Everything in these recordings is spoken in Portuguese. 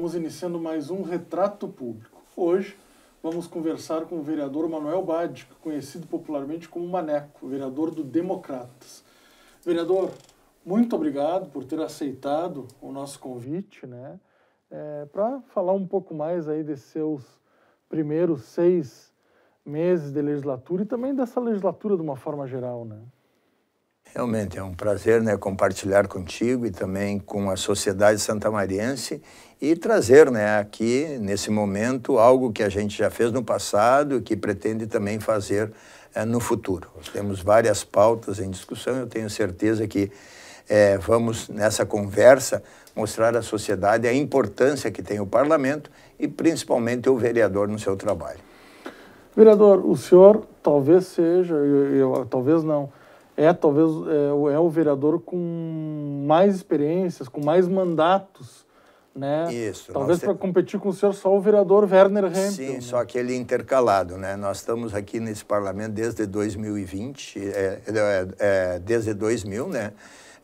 Estamos iniciando mais um Retrato Público. Hoje vamos conversar com o vereador Manuel Badi, conhecido popularmente como Maneco, vereador do Democratas. Vereador, muito obrigado por ter aceitado o nosso convite, né? É, Para falar um pouco mais aí de seus primeiros seis meses de legislatura e também dessa legislatura de uma forma geral, né? Realmente é um prazer né, compartilhar contigo e também com a sociedade santamariense e trazer né, aqui, nesse momento, algo que a gente já fez no passado e que pretende também fazer é, no futuro. Nós temos várias pautas em discussão, eu tenho certeza que é, vamos, nessa conversa, mostrar à sociedade a importância que tem o parlamento e principalmente o vereador no seu trabalho. Vereador, o senhor talvez seja, eu, eu talvez não é talvez é, é o vereador com mais experiências, com mais mandatos. Né? Isso. Talvez para te... competir com o senhor só o vereador Werner Hempel. Sim, né? só aquele é intercalado, né? Nós estamos aqui nesse parlamento desde 2020, é, é, é, desde 2000, né?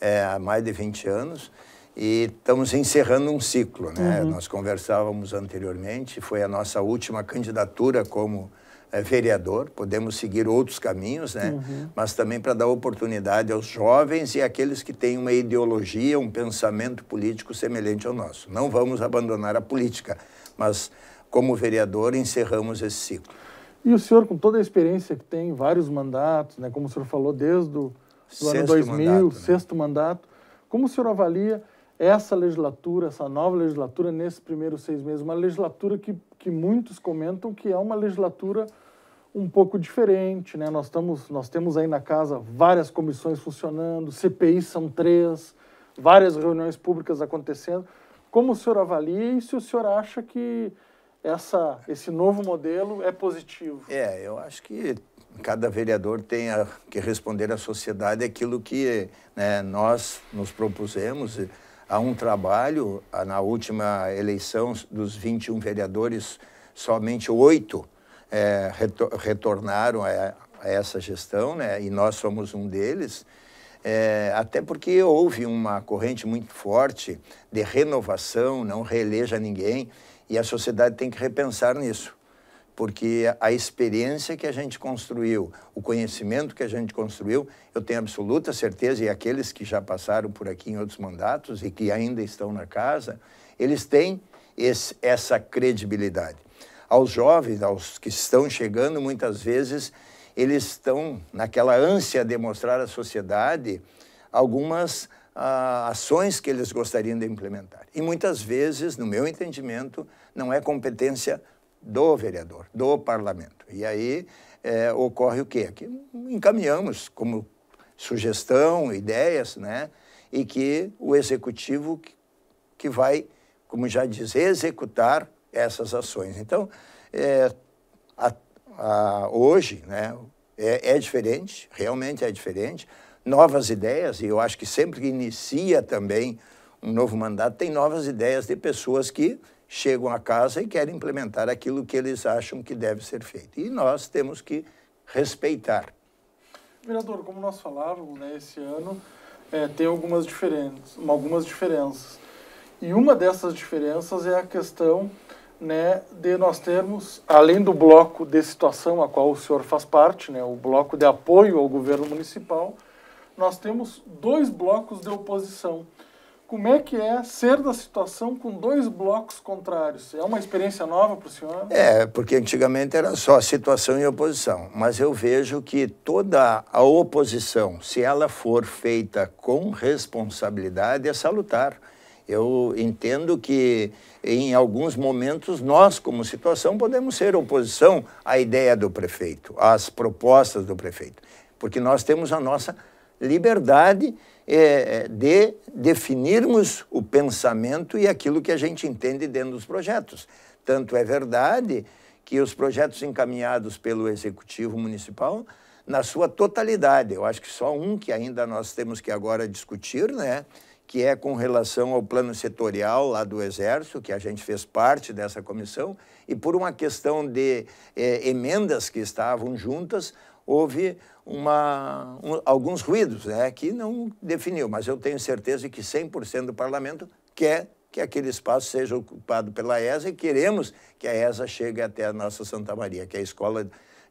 É, há mais de 20 anos. E estamos encerrando um ciclo, né? Uhum. Nós conversávamos anteriormente, foi a nossa última candidatura como é, vereador, podemos seguir outros caminhos, né? Uhum. mas também para dar oportunidade aos jovens e àqueles que têm uma ideologia, um pensamento político semelhante ao nosso. Não vamos abandonar a política, mas como vereador encerramos esse ciclo. E o senhor, com toda a experiência que tem, vários mandatos, né? como o senhor falou, desde o ano 2000, mandato, né? sexto mandato, como o senhor avalia essa legislatura, essa nova legislatura, nesses primeiros seis meses, uma legislatura que, que muitos comentam que é uma legislatura um pouco diferente, né? Nós, estamos, nós temos aí na casa várias comissões funcionando, CPI são três, várias reuniões públicas acontecendo. Como o senhor avalia e se o senhor acha que essa, esse novo modelo é positivo? É, eu acho que cada vereador tem a, que responder à sociedade aquilo que né, nós nos propusemos a um trabalho. Na última eleição, dos 21 vereadores, somente oito é, retornaram a, a, essa gestão, né? e nós somos um deles. É, até porque houve uma corrente muito forte de renovação, não reeleja ninguém, e a sociedade tem que repensar nisso porque a experiência que a gente construiu, o conhecimento que a gente construiu, eu tenho absoluta certeza, e aqueles que já passaram por aqui em outros mandatos e que ainda estão na casa, eles têm esse, essa credibilidade. Aos jovens, aos que estão chegando, muitas vezes eles estão naquela ânsia de mostrar à sociedade algumas ah, ações que eles gostariam de implementar. E muitas vezes, no meu entendimento, não é competência do vereador, do parlamento. E aí é, ocorre o quê? Que encaminhamos como sugestão, ideias, né? E que o executivo que vai, como já diz, executar essas ações. Então, é, a, a, hoje, né? É, é diferente, realmente é diferente. Novas ideias, e eu acho que sempre que inicia também um novo mandato, tem novas ideias de pessoas que chegam a casa e querem implementar aquilo que eles acham que deve ser feito. E nós temos que respeitar. Vereador, como nós falávamos, né, esse ano é, tem algumas diferenças, algumas diferenças. E uma dessas diferenças é a questão né, de nós termos, além do bloco de situação a qual o senhor faz parte, né, o bloco de apoio ao governo municipal, nós temos dois blocos de oposição. Como é que é ser da situação com dois blocos contrários? É uma experiência nova para o senhor? É, porque antigamente era só situação e oposição. Mas eu vejo que toda a oposição, se ela for feita com responsabilidade, é salutar. Eu entendo que em alguns momentos nós, como situação, podemos ser oposição à ideia do prefeito, às propostas do prefeito, porque nós temos a nossa liberdade é, de definirmos o pensamento e aquilo que a gente entende dentro dos projetos. Tanto é verdade que os projetos encaminhados pelo Executivo Municipal, na sua totalidade, eu acho que só um que ainda nós temos que agora discutir, né? que é com relação ao plano setorial lá do Exército, que a gente fez parte dessa comissão, e por uma questão de eh, emendas que estavam juntas, houve uma, um, alguns ruídos, né, que não definiu, mas eu tenho certeza de que 100% do parlamento quer que aquele espaço seja ocupado pela ESA e queremos que a ESA chegue até a nossa Santa Maria, que é a Escola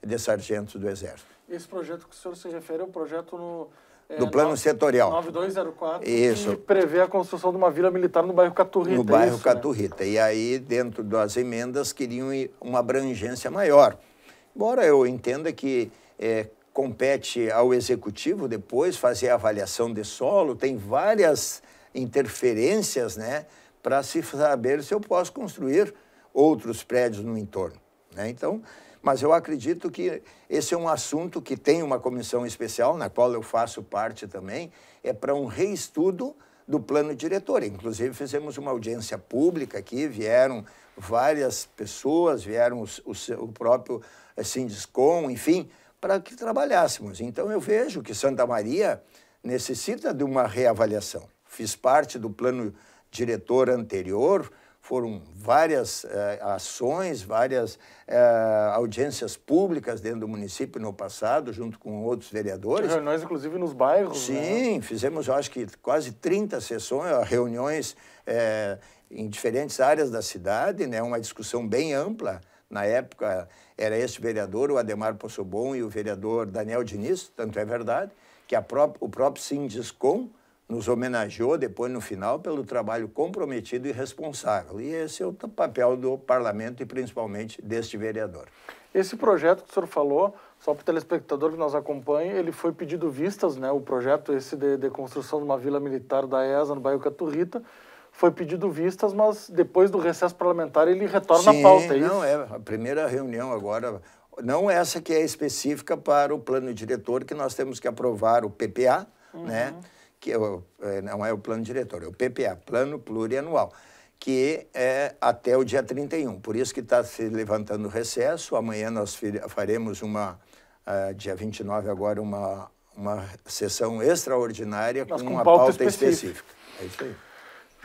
de Sargentos do Exército. Esse projeto que o senhor se refere é um projeto no, é, do plano 9, setorial. 9204, Isso. que prevê a construção de uma vila militar no bairro Caturrita. No é bairro isso, né? Caturrita. Né? E aí, dentro das emendas, queriam uma abrangência maior. Embora eu entenda que é, compete ao executivo depois fazer a avaliação de solo, tem várias interferências, né, para se saber se eu posso construir outros prédios no entorno, né? Então, mas eu acredito que esse é um assunto que tem uma comissão especial, na qual eu faço parte também, é para um reestudo do plano diretor. Inclusive, fizemos uma audiência pública aqui, vieram várias pessoas, vieram os, os, o próprio eh, Sindescom, enfim, para que trabalhássemos. Então eu vejo que Santa Maria necessita de uma reavaliação. Fiz parte do plano diretor anterior, foram várias eh, ações, várias eh, audiências públicas dentro do município no passado, junto com outros vereadores. Reuniões, inclusive, nos bairros. Né? Sim, né? fizemos, acho que, quase 30 sessões, reuniões eh, em diferentes áreas da cidade, né? uma discussão bem ampla na época era esse vereador, o Ademar Possobon, e o vereador Daniel Diniz, tanto é verdade, que pró o próprio Sindiscom nos homenageou depois no final pelo trabalho comprometido e responsável. E esse é o papel do parlamento e principalmente deste vereador. Esse projeto que o senhor falou, só para o telespectador que nos acompanha, ele foi pedido vistas, né, o projeto esse de, de construção de uma vila militar da ESA no bairro Caturrita, foi pedido vistas, mas depois do recesso parlamentar ele retorna Sim, à pauta. É não, é a primeira reunião agora, não essa que é específica para o plano diretor, que nós temos que aprovar o PPA, uhum. né? que é, é não é o plano diretor, é o PPA, Plano Plurianual, que é até o dia 31. Por isso que está se levantando o recesso. Amanhã nós faremos uma, uh, dia 29 agora, uma, uma sessão extraordinária com, uma pauta, pauta específica. específica. É isso aí.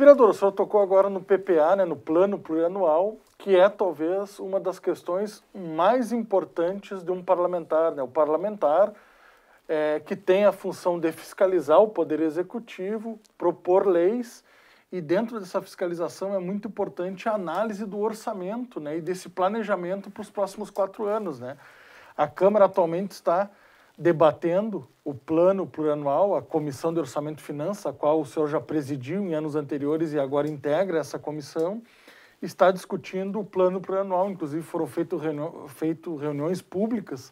Vereador, o senhor tocou agora no PPA, né, no Plano Plurianual, que é talvez uma das questões mais importantes de um parlamentar. Né? O parlamentar é, que tem a função de fiscalizar o Poder Executivo, propor leis, e dentro dessa fiscalização é muito importante a análise do orçamento né, e desse planejamento para os próximos quatro anos. Né? A Câmara atualmente está debatendo o plano plurianual, a Comissão de Orçamento e Finanças, a qual o senhor já presidiu em anos anteriores e agora integra essa comissão, está discutindo o plano plurianual. Inclusive, foram feitas reuni feito reuniões públicas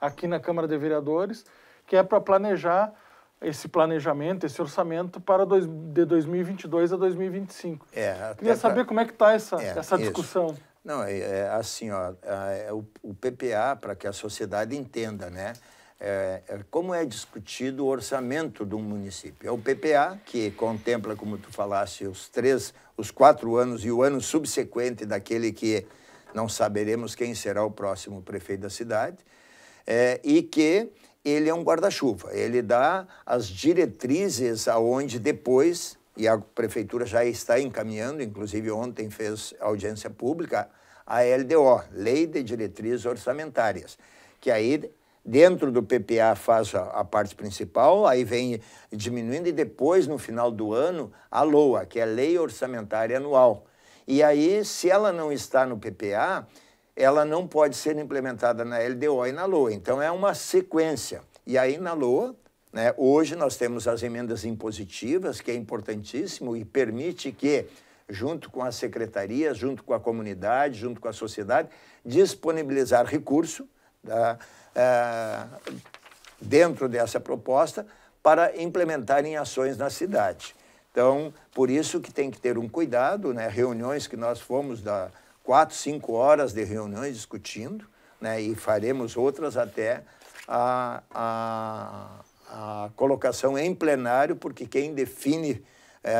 aqui na Câmara de Vereadores, que é para planejar esse planejamento, esse orçamento para dois, de 2022 a 2025. É, Queria saber como é que está essa, é, essa discussão. Isso. Não, é, é, assim, ó, é, é o, o PPA, para que a sociedade entenda, né? É, é, como é discutido o orçamento de um município. É o PPA, que contempla, como tu falaste, os três, os quatro anos e o ano subsequente daquele que não saberemos quem será o próximo prefeito da cidade, é, e que ele é um guarda-chuva. Ele dá as diretrizes aonde depois, e a prefeitura já está encaminhando, inclusive ontem fez audiência pública, a LDO, Lei de Diretrizes Orçamentárias, que aí dentro do PPA faz a, a, parte principal, aí vem diminuindo e depois, no final do ano, a LOA, que é a Lei Orçamentária Anual. E aí, se ela não está no PPA, ela não pode ser implementada na LDO e na LOA. Então, é uma sequência. E aí, na LOA, né, hoje nós temos as emendas impositivas, que é importantíssimo e permite que junto com a secretaria, junto com a comunidade, junto com a sociedade, disponibilizar recurso né, é, dentro dessa proposta para implementarem ações na cidade. Então, por isso que tem que ter um cuidado, né? reuniões que nós fomos da quatro, cinco horas de reuniões discutindo, né? e faremos outras até a, a, a colocação em plenário, porque quem define é,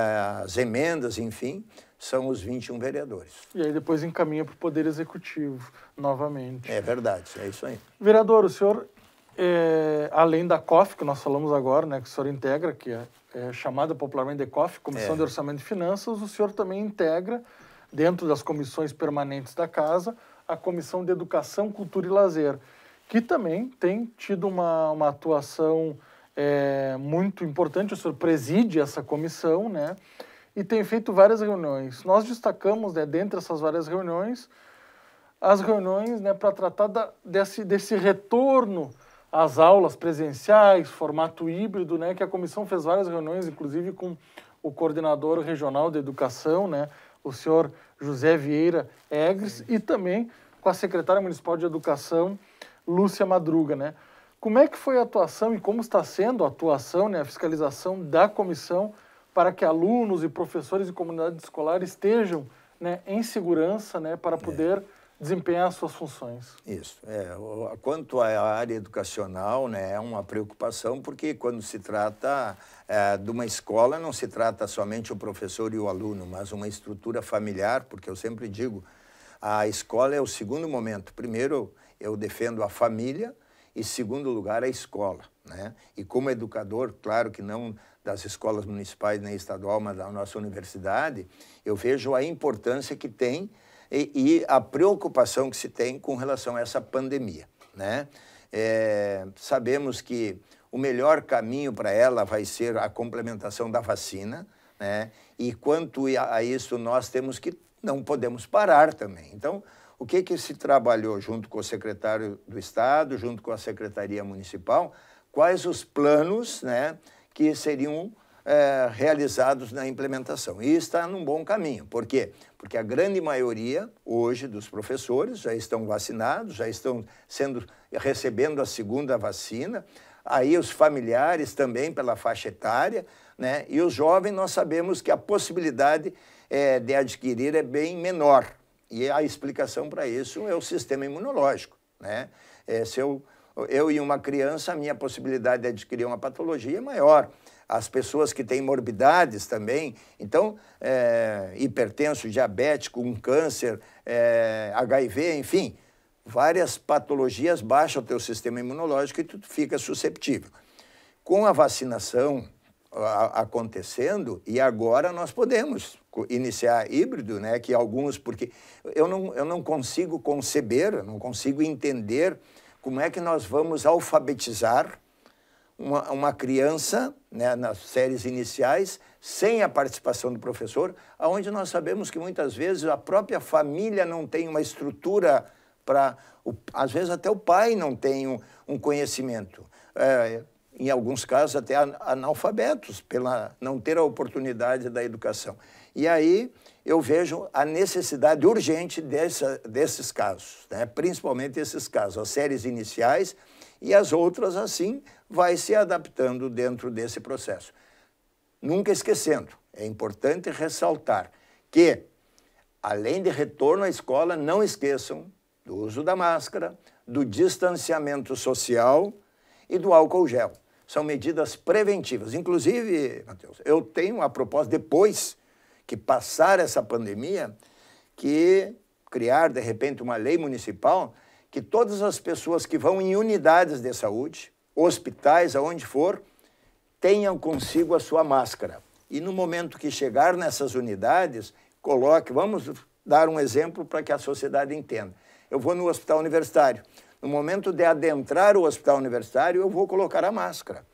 as emendas, enfim, são os 21 vereadores. E aí depois encaminha para o Poder Executivo novamente. É verdade, é isso aí. Vereador, o senhor, é, além da COF, que nós falamos agora, né, que o senhor integra, que é, é chamada popularmente de COF, Comissão é. de Orçamento e Finanças, o senhor também integra, dentro das comissões permanentes da Casa, a Comissão de Educação, Cultura e Lazer, que também tem tido uma, uma atuação é, muito importante. O senhor preside essa comissão, né? e tem feito várias reuniões. Nós destacamos, né, dentre essas várias reuniões, as reuniões né, para tratar da, desse, desse retorno às aulas presenciais, formato híbrido, né, que a comissão fez várias reuniões, inclusive com o coordenador regional de educação, né, o senhor José Vieira Egres, e também com a secretária municipal de educação, Lúcia Madruga. Né. Como é que foi a atuação e como está sendo a atuação, né, a fiscalização da comissão? para que alunos e professores e comunidade escolar estejam né, em segurança né, para é. poder é. desempenhar suas funções. Isso. É, quanto à área educacional, né, é uma preocupação, porque quando se trata é, de uma escola, não se trata somente o professor e o aluno, mas uma estrutura familiar, porque eu sempre digo, a escola é o segundo momento. Primeiro, eu defendo a família, e segundo lugar, a escola. Né? E como educador, claro que não das escolas municipais nem estadual, mas da nossa universidade, eu vejo a importância que tem e, e a preocupação que se tem com relação a essa pandemia. Né? É, sabemos que o melhor caminho para ela vai ser a complementação da vacina, né? e quanto a, a isso nós temos que, não podemos parar também. Então, o que, que se trabalhou junto com o secretário do Estado, junto com a Secretaria Municipal? Quais os planos né, que seriam é, realizados na implementação? E está num bom caminho. Por quê? Porque a grande maioria, hoje, dos professores já estão vacinados, já estão sendo recebendo a segunda vacina, aí os familiares também pela faixa etária, né? E os jovens nós sabemos que a possibilidade é, de adquirir é bem menor, e a explicação para isso é o sistema imunológico, né? É, se eu, eu e uma criança, a minha possibilidade de adquirir uma patologia é maior. As pessoas que têm morbidades também, então, é, hipertenso, diabético, um câncer, é, HIV, enfim, várias patologias baixam o teu sistema imunológico e tu fica susceptível. Com a vacinação, acontecendo e agora nós podemos iniciar híbrido, né? Que alguns porque eu não, eu não consigo conceber, não consigo entender como é que nós vamos alfabetizar uma, uma criança né, nas séries iniciais sem a participação do professor, aonde nós sabemos que muitas vezes a própria família não tem uma estrutura para, às vezes até o pai não tem um, um conhecimento. É, em alguns casos até analfabetos, pela não ter a oportunidade da educação. E aí eu vejo a necessidade urgente dessa, desses casos, né? principalmente esses casos, as séries iniciais e as outras, assim, vai se adaptando dentro desse processo. Nunca esquecendo, é importante ressaltar que, além de retorno à escola, não esqueçam do uso da máscara, do distanciamento social e do álcool gel são medidas preventivas. Inclusive, Matheus, eu tenho a proposta, depois que passar essa pandemia, que criar, de repente, uma lei municipal que todas as pessoas que vão em unidades de saúde, hospitais, aonde for, tenham consigo a sua máscara. E no momento que chegar nessas unidades, coloque, vamos dar um exemplo para que a sociedade entenda. Eu vou no hospital universitário. No momento de adentrar o hospital universitário, eu vou colocar a máscara.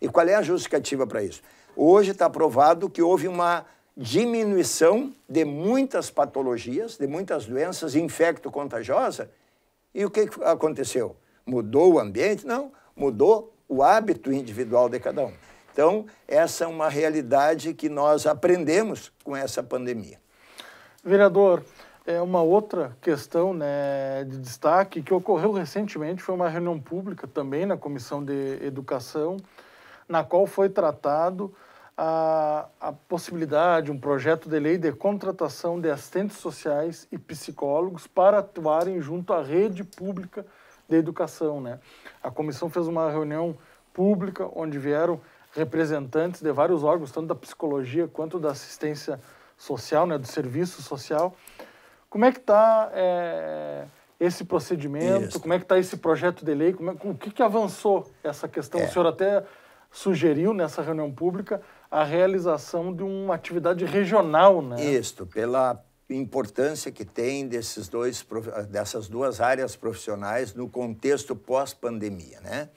E qual é a justificativa para isso? Hoje está provado que houve uma diminuição de muitas patologias, de muitas doenças infecto-contagiosas. E o que aconteceu? Mudou o ambiente? Não, mudou o hábito individual de cada um. Então, essa é uma realidade que nós aprendemos com essa pandemia. Vereador, é uma outra questão né, de destaque que ocorreu recentemente foi uma reunião pública também na Comissão de Educação, na qual foi tratado a, a possibilidade, um projeto de lei de contratação de assistentes sociais e psicólogos para atuarem junto à rede pública de educação. Né? A comissão fez uma reunião pública onde vieram representantes de vários órgãos, tanto da psicologia quanto da assistência social, né, do serviço social como é que está é, esse procedimento? Isso. Como é que está esse projeto de lei? Como é, o que, que avançou essa questão? É. O senhor até sugeriu nessa reunião pública a realização de uma atividade regional, né? Isto, pela importância que tem desses dois, dessas duas áreas profissionais no contexto pós-pandemia, né?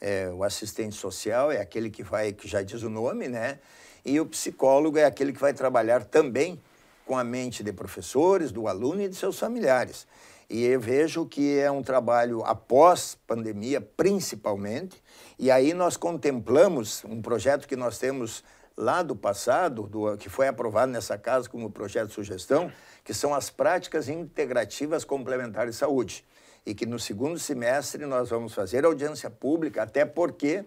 É, o assistente social é aquele que vai, que já diz o nome, né? E o psicólogo é aquele que vai trabalhar também com a mente de professores, do aluno e de seus familiares. E eu vejo que é um trabalho após pandemia, principalmente, e aí nós contemplamos um projeto que nós temos lá do passado, do, que foi aprovado nessa casa como projeto de sugestão, que são as práticas integrativas complementares de saúde. E que no segundo semestre nós vamos fazer audiência pública, até porque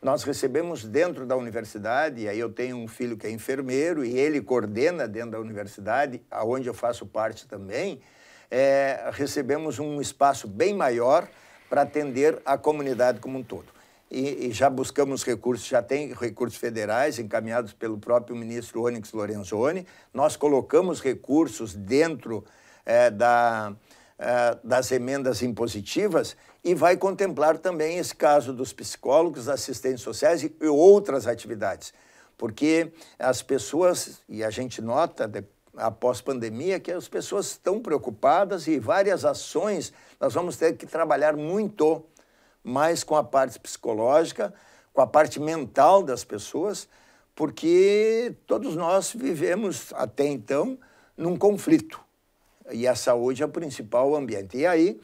nós recebemos dentro da universidade, e aí eu tenho um filho que é enfermeiro e ele coordena dentro da universidade, aonde eu faço parte também, é, recebemos um espaço bem maior para atender a comunidade como um todo. E, e, já buscamos recursos, já tem recursos federais encaminhados pelo próprio ministro Onyx Lorenzoni. Nós colocamos recursos dentro é, da, é, das emendas impositivas e vai contemplar também esse caso dos psicólogos, assistentes sociais e outras atividades. Porque as pessoas, e a gente nota após pandemia, que as pessoas estão preocupadas e várias ações nós vamos ter que trabalhar muito mais com a parte psicológica, com a parte mental das pessoas, porque todos nós vivemos até então num conflito. E a saúde é o principal ambiente. E aí,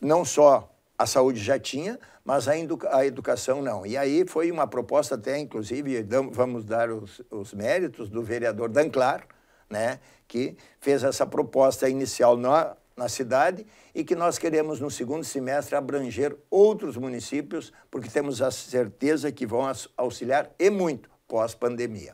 não só a saúde já tinha, mas a, educação não. E aí foi uma proposta até, inclusive, vamos dar os, os méritos do vereador Danclar, né, que fez essa proposta inicial na, na cidade e que nós queremos, no segundo semestre, abranger outros municípios, porque temos a certeza que vão auxiliar e muito pós-pandemia.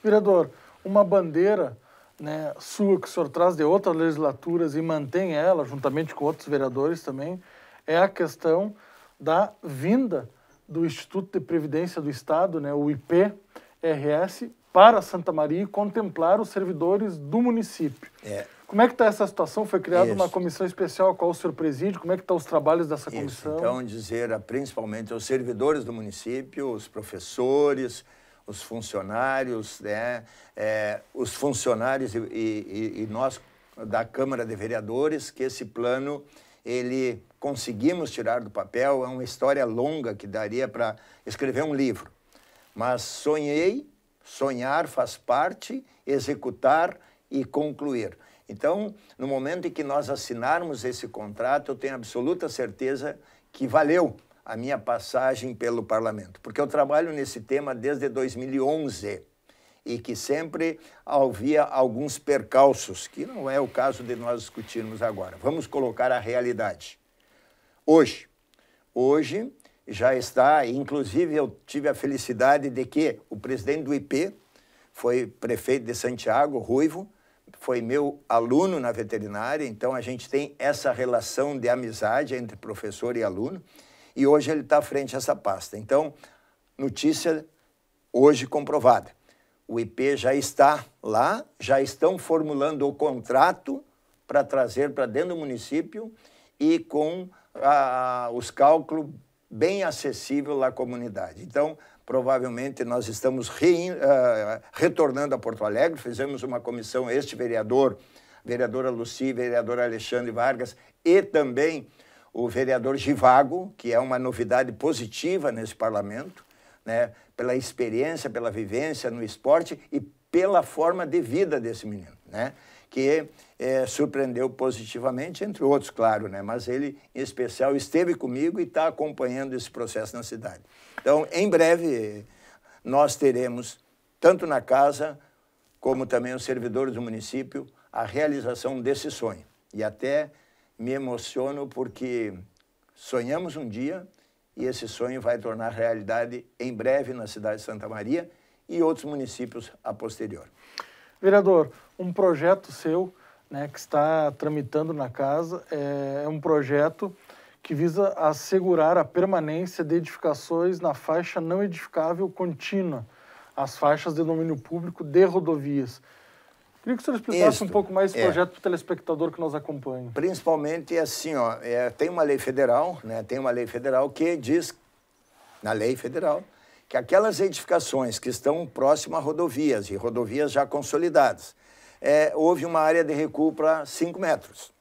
Vereador, uma bandeira né, sua que o senhor traz de outras legislaturas e mantém ela, juntamente com outros vereadores também, é a questão da vinda do Instituto de Previdência do Estado, né, o IPRS, para Santa Maria e contemplar os servidores do município. É. Como é que está essa situação? Foi criada Isso. uma comissão especial a qual o senhor preside. Como é que estão tá os trabalhos dessa comissão? Isso. Então, dizer ah, principalmente aos servidores do município, os professores, os funcionários, né, é, os funcionários e, e, e nós da Câmara de Vereadores, que esse plano ele conseguimos tirar do papel, é uma história longa que daria para escrever um livro. Mas sonhei, sonhar faz parte, executar e concluir. Então, no momento em que nós assinarmos esse contrato, eu tenho absoluta certeza que valeu a minha passagem pelo parlamento, porque eu trabalho nesse tema desde 2011 e que sempre havia alguns percalços, que não é o caso de nós discutirmos agora. Vamos colocar a realidade hoje. Hoje já está, inclusive eu tive a felicidade de que o presidente do IP foi prefeito de Santiago, Ruivo, foi meu aluno na veterinária, então a gente tem essa relação de amizade entre professor e aluno, e hoje ele está à frente dessa pasta. Então, notícia hoje comprovada. O IP já está lá, já estão formulando o contrato para trazer para dentro do município e com a, os cálculos bem acessível à comunidade. Então, provavelmente nós estamos re, uh, retornando a Porto Alegre, fizemos uma comissão, este vereador, vereadora Luci, vereadora Alexandre Vargas e também o vereador Givago, que é uma novidade positiva nesse parlamento, né, pela experiência, pela vivência no esporte e pela forma de vida desse menino, né? que é, surpreendeu positivamente, entre outros, claro, né? mas ele, em especial, esteve comigo e está acompanhando esse processo na cidade. Então, em breve, nós teremos, tanto na casa, como também os servidores do município, a realização desse sonho. E até me emociono porque sonhamos um dia e esse sonho vai tornar realidade em breve na cidade de Santa Maria e outros municípios a posterior. Vereador, um projeto seu né, que está tramitando na casa. É, é um projeto que visa assegurar a permanência de edificações na faixa não edificável contínua, as faixas de domínio público de rodovias. Queria que o senhor explicasse Isto, um pouco mais esse é. projeto para o telespectador que nos acompanha. Principalmente, assim, ó, é, tem uma lei federal, né, tem uma lei federal que diz, na lei federal, que aquelas edificações que estão próximas a rodovias e rodovias já consolidadas, é, houve uma área de recuo para 5 metros.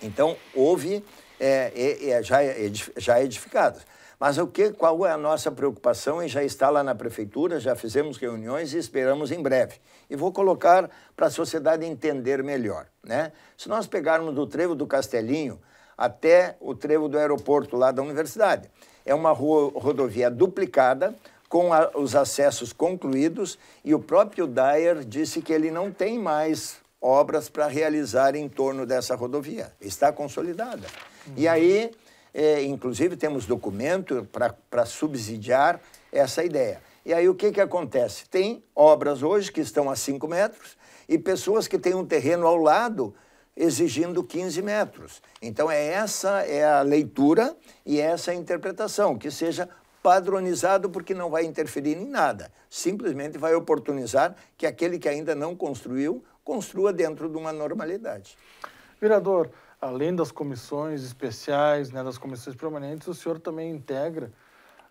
Então, houve é, é, é já, é já é edificados. Mas o que, qual é a nossa preocupação? E já está lá na prefeitura, já fizemos reuniões e esperamos em breve. E vou colocar para a sociedade entender melhor. Né? Se nós pegarmos do trevo do Castelinho até o trevo do aeroporto lá da universidade, é uma rua, rodovia duplicada, com a, os acessos concluídos e o próprio Dyer disse que ele não tem mais obras para realizar em torno dessa rodovia. Está consolidada. Uhum. E aí, é, inclusive, temos documento para subsidiar essa ideia. E aí, o que, que acontece? Tem obras hoje que estão a 5 metros e pessoas que têm um terreno ao lado exigindo 15 metros. Então, é essa é a leitura e essa é a interpretação, que seja padronizado porque não vai interferir em nada, simplesmente vai oportunizar que aquele que ainda não construiu, construa dentro de uma normalidade. Vereador, além das comissões especiais, né, das comissões permanentes, o senhor também integra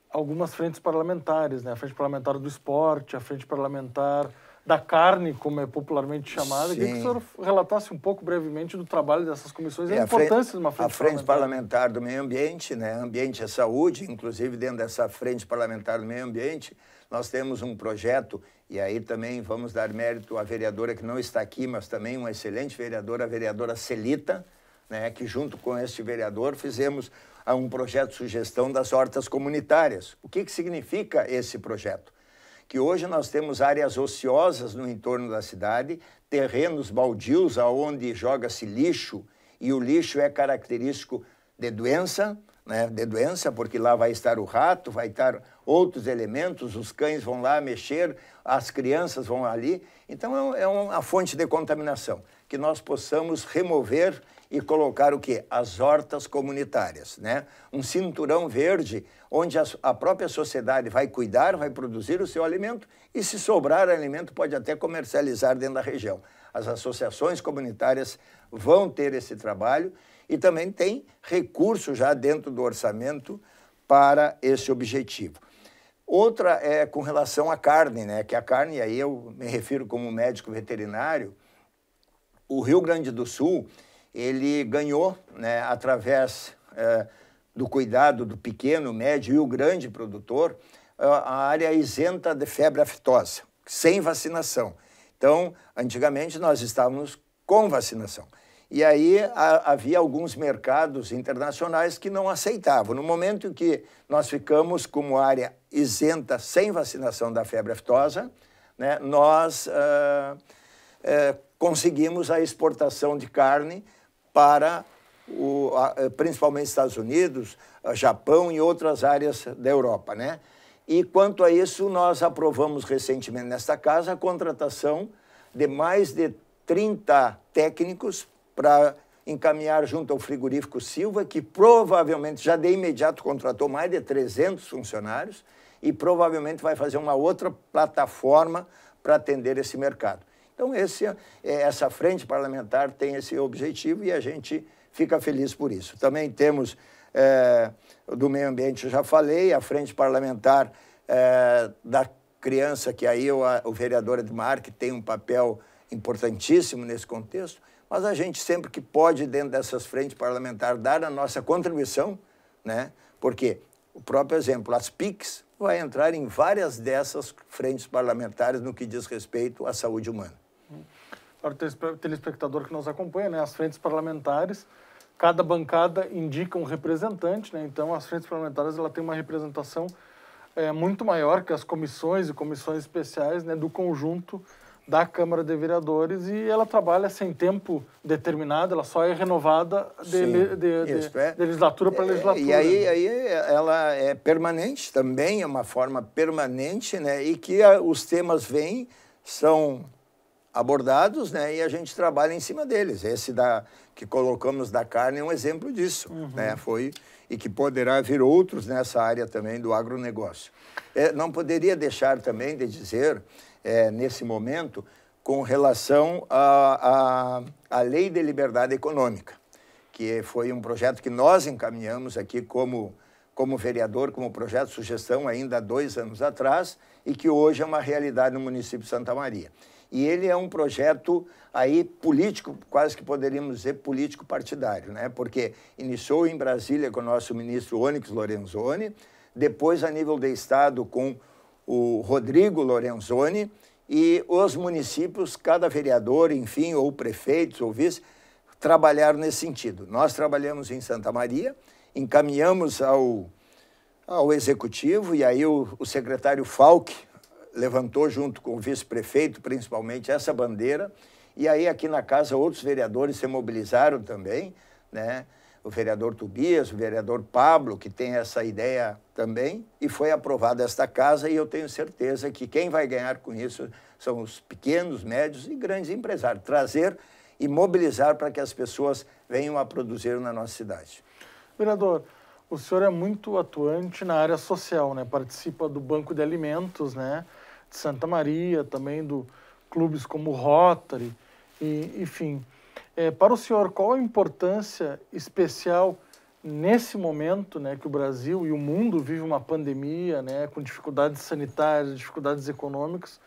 algumas frentes parlamentares, né? a Frente Parlamentar do Esporte, a Frente Parlamentar da carne, como é popularmente chamada. Queria que o senhor relatasse um pouco brevemente do trabalho dessas comissões e a, é, a importância frente, de uma frente, a frente parlamentar. do meio ambiente, né? Ambiente e saúde, inclusive dentro dessa frente parlamentar do meio ambiente, nós temos um projeto e aí também vamos dar mérito à vereadora que não está aqui, mas também uma excelente vereadora, a vereadora Celita, né, que junto com este vereador fizemos ah, um projeto de sugestão das hortas comunitárias. O que, que significa esse projeto? que hoje nós temos áreas ociosas no entorno da cidade, terrenos baldios aonde joga-se lixo e o lixo é característico de doença, né, de doença, porque lá vai estar o rato, vai estar outros elementos, os cães vão lá mexer, as crianças vão ali. Então é, é uma fonte de contaminação que nós possamos remover e colocar o quê? As hortas comunitárias, né? Um cinturão verde onde a, própria sociedade vai cuidar, vai produzir o seu alimento e se sobrar alimento pode até comercializar dentro da região. As associações comunitárias vão ter esse trabalho e também tem recursos já dentro do orçamento para esse objetivo. Outra é com relação à carne, né? Que a carne, aí eu me refiro como médico veterinário, o Rio Grande do Sul ele ganhou, né, através é, do cuidado do pequeno, médio e o grande produtor, a área isenta de febre aftosa, sem vacinação. Então, antigamente nós estávamos com vacinação. E aí a, havia alguns mercados internacionais que não aceitavam. No momento em que nós ficamos como área isenta sem vacinação da febre aftosa, né, nós ah, eh, conseguimos a exportação de carne para o, eh, principalmente Estados Unidos, Japão e outras áreas da Europa, né? E quanto a isso, nós aprovamos recentemente nesta casa a contratação de mais de 30 técnicos para encaminhar junto ao frigorífico Silva, que provavelmente já de imediato contratou mais de 300 funcionários e provavelmente vai fazer uma outra plataforma para atender esse mercado. Então, esse, é, essa frente parlamentar tem esse objetivo e a gente fica feliz por isso. Também temos, é, do meio ambiente, eu já falei, a frente parlamentar é, da criança, que aí o, o vereador Edmar, que tem um papel importantíssimo nesse contexto, mas a gente sempre que pode, dentro dessas frentes parlamentares, dar a nossa contribuição, né? porque o próprio exemplo, as PICs, vai entrar em várias dessas frentes parlamentares no que diz respeito à saúde humana. Para o telespectador que nos acompanha, né, as frentes parlamentares, cada bancada indica um representante, né, então as frentes parlamentares ela tem uma representação é, muito maior que as comissões e comissões especiais né, do conjunto da Câmara de Vereadores e ela trabalha sem tempo determinado, ela só é renovada de, de, de, de é. legislatura para é, legislatura. E aí, aí ela é permanente também, é uma forma permanente, né? E que a, os temas vêm, são abordados, né? E a gente trabalha em cima deles. Esse da que colocamos da carne é um exemplo disso, uhum. né? Foi e que poderá vir outros nessa área também do agronegócio. É, não poderia deixar também de dizer é, nesse momento com relação à a, a, a, Lei de Liberdade Econômica, que foi um projeto que nós encaminhamos aqui como, como vereador, como projeto de sugestão ainda há dois anos atrás e que hoje é uma realidade no município de Santa Maria. E ele é um projeto aí político, quase que poderíamos dizer político partidário, né? porque iniciou em Brasília com o nosso ministro Onyx Lorenzoni, depois a nível de Estado com o Rodrigo Lorenzoni, e os municípios, cada vereador, enfim, ou prefeitos ou vice, trabalharam nesse sentido. Nós trabalhamos em Santa Maria, encaminhamos ao, ao executivo, e aí o, o secretário Falck levantou, junto com o vice-prefeito, principalmente, essa bandeira. E aí, aqui na casa, outros vereadores se mobilizaram também, né? o vereador Tobias, o vereador Pablo, que tem essa ideia também e foi aprovada esta casa e eu tenho certeza que quem vai ganhar com isso são os pequenos, médios e grandes empresários. Trazer e mobilizar para que as pessoas venham a produzir na nossa cidade. Vereador, o senhor é muito atuante na área social, né? Participa do Banco de Alimentos, né? De Santa Maria, também do clubes como Rotary, e, enfim. É, para o senhor, qual a importância especial nesse momento né, que o Brasil e o mundo vive uma pandemia, né, com dificuldades sanitárias, dificuldades econômicas,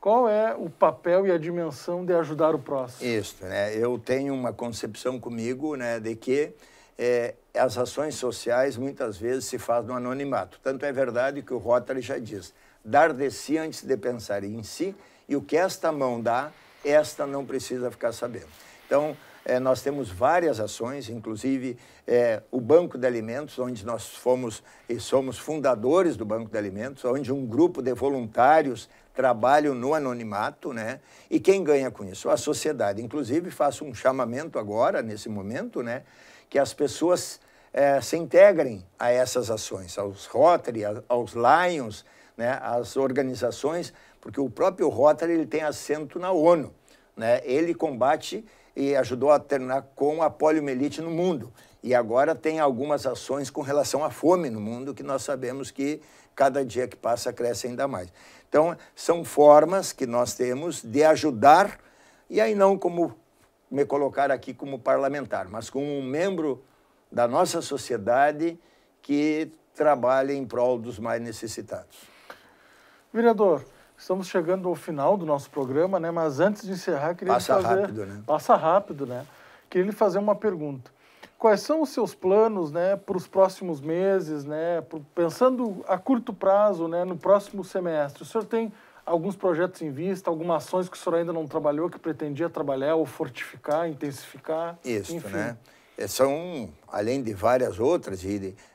qual é o papel e a dimensão de ajudar o próximo? Isso, né? Eu tenho uma concepção comigo, né, de que é, as ações sociais muitas vezes se fazem no anonimato. Tanto é verdade que o Rotary já diz: dar de si antes de pensar em si, e o que esta mão dá, esta não precisa ficar sabendo. Então, é, nós temos várias ações, inclusive é, o Banco de Alimentos, onde nós fomos e somos fundadores do Banco de Alimentos, onde um grupo de voluntários trabalham no anonimato, né? E quem ganha com isso? A sociedade. Inclusive, faço um chamamento agora, nesse momento, né? Que as pessoas é, se integrem a essas ações, aos Rotary, aos Lions, né? As organizações, porque o próprio Rotary ele tem assento na ONU, né? Ele combate e ajudou a terminar com a poliomielite no mundo. E agora tem algumas ações com relação à fome no mundo que nós sabemos que cada dia que passa cresce ainda mais. Então, são formas que nós temos de ajudar, e aí não como me colocar aqui como parlamentar, mas como um membro da nossa sociedade que trabalha em prol dos mais necessitados. Vereador, Estamos chegando ao final do nosso programa, né? Mas antes de encerrar, queria passa fazer... rápido, né? Passa rápido, né? Queria lhe fazer uma pergunta. Quais são os seus planos, né, para os próximos meses, né? Pensando a curto prazo, né, no próximo semestre. O senhor tem alguns projetos em vista, algumas ações que o senhor ainda não trabalhou, que pretendia trabalhar ou fortificar, intensificar? Isso, enfim. né? É, são, além de várias outras,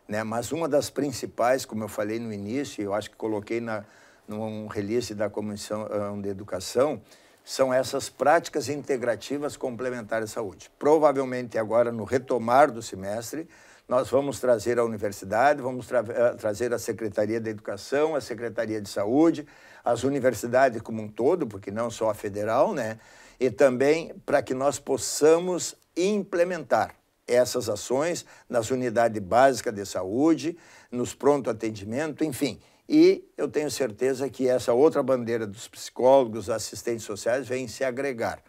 né, mas uma das principais, como eu falei no início, eu acho que coloquei na, num release da Comissão de Educação, são essas práticas integrativas complementares à saúde. Provavelmente agora, no retomar do semestre, nós vamos trazer a universidade, vamos tra trazer a Secretaria da Educação, a Secretaria de Saúde, as universidades como um todo, porque não só a federal, né? E também para que nós possamos implementar essas ações nas unidades básicas de saúde, nos pronto atendimento, enfim, e eu tenho certeza que essa outra bandeira dos psicólogos, assistentes sociais, vem se agregar.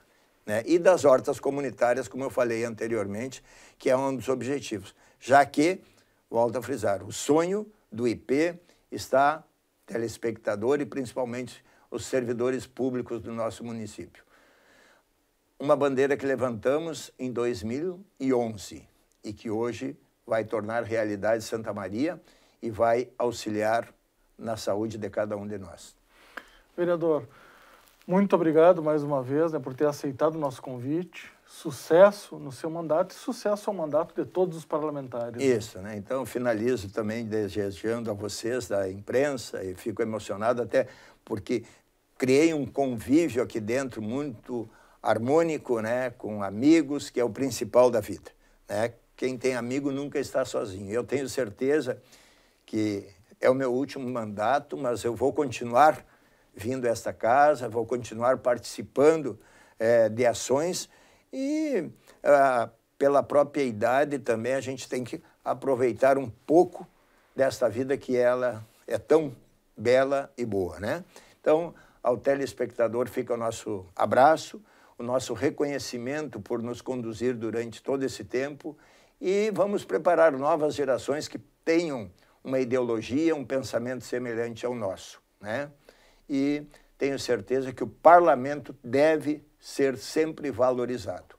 Né? E das hortas comunitárias, como eu falei anteriormente, que é um dos objetivos. Já que, volto a frisar, o sonho do IP está telespectador e principalmente os servidores públicos do nosso município. Uma bandeira que levantamos em 2011 e que hoje vai tornar realidade Santa Maria e vai auxiliar na saúde de cada um de nós. Vereador, muito obrigado mais uma vez né, por ter aceitado o nosso convite. Sucesso no seu mandato e sucesso ao mandato de todos os parlamentares. Isso, né? Então, finalizo também desejando a vocês, da imprensa, e fico emocionado até porque criei um convívio aqui dentro muito harmônico, né, com amigos, que é o principal da vida, né? Quem tem amigo nunca está sozinho. Eu tenho certeza que é o meu último mandato, mas eu vou continuar vindo a esta casa, vou continuar participando é, de ações e, ah, pela própria idade também, a gente tem que aproveitar um pouco desta vida que ela é tão bela e boa, né? Então, ao telespectador fica o nosso abraço, o nosso reconhecimento por nos conduzir durante todo esse tempo e vamos preparar novas gerações que tenham uma ideologia, um pensamento semelhante ao nosso. Né? E tenho certeza que o parlamento deve ser sempre valorizado.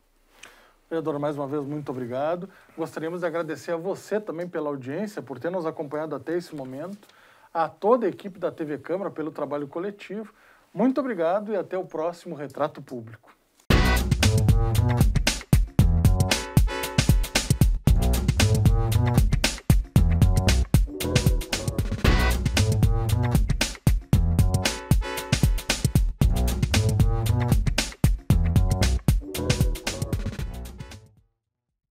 Vereador, mais uma vez, muito obrigado. Gostaríamos de agradecer a você também pela audiência, por ter nos acompanhado até esse momento, a toda a equipe da TV Câmara pelo trabalho coletivo. Muito obrigado e até o próximo Retrato Público.